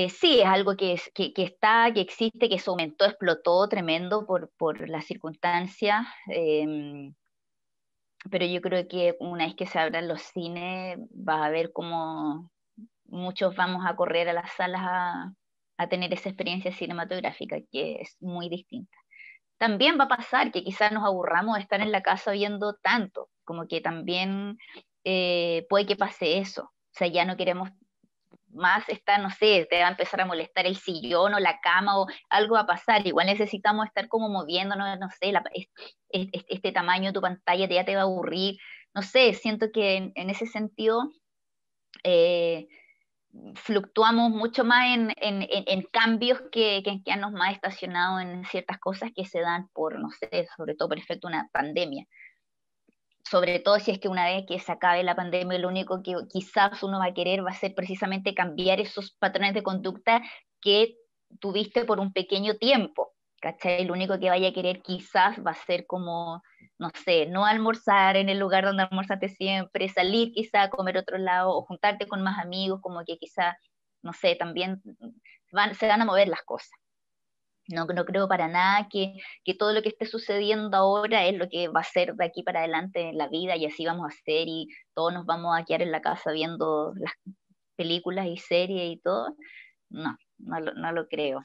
Eh, sí, es algo que, está, que existe, que se aumentó, explotó tremendo por, las circunstancias. Em, pero yo creo que una vez que se abran los cines, va a ver como muchos vamos a correr a las salas a, tener esa experiencia cinematográfica, que es muy distinta. También va a pasar que quizás nos aburramos de estar en la casa viendo tanto, como que también eh, puede que pase eso. O sea, ya no queremos más está, no sé, te va a empezar a molestar el sillón o la cama o algo va a pasar. Igual necesitamos estar como moviéndonos, no sé, este, tamaño de tu pantalla ya te va a aburrir. No sé, siento que en, ese sentido eh, fluctuamos mucho más en, cambios que, que, nos más estacionado en ciertas cosas que se dan por, no sé, sobre todo por efecto una pandemia sobre todo si es que una vez que se acabe la pandemia, lo único que quizás uno va a querer va a ser precisamente cambiar esos patrones de conducta que tuviste por un pequeño tiempo. ¿Cachai? Lo único que vaya a querer quizás va a ser como, no sé, no almorzar en el lugar donde almorzaste siempre, salir quizá a comer otro lado o juntarte con más amigos, como que quizás, no sé, también se van a mover las cosas. No, no, creo para nada que, que, todo lo que esté sucediendo ahora es lo que va a ser de aquí para adelante en la vida y así vamos a hacer y todos nos vamos a quedar en la casa viendo las películas y series y todo. No, no, no lo creo.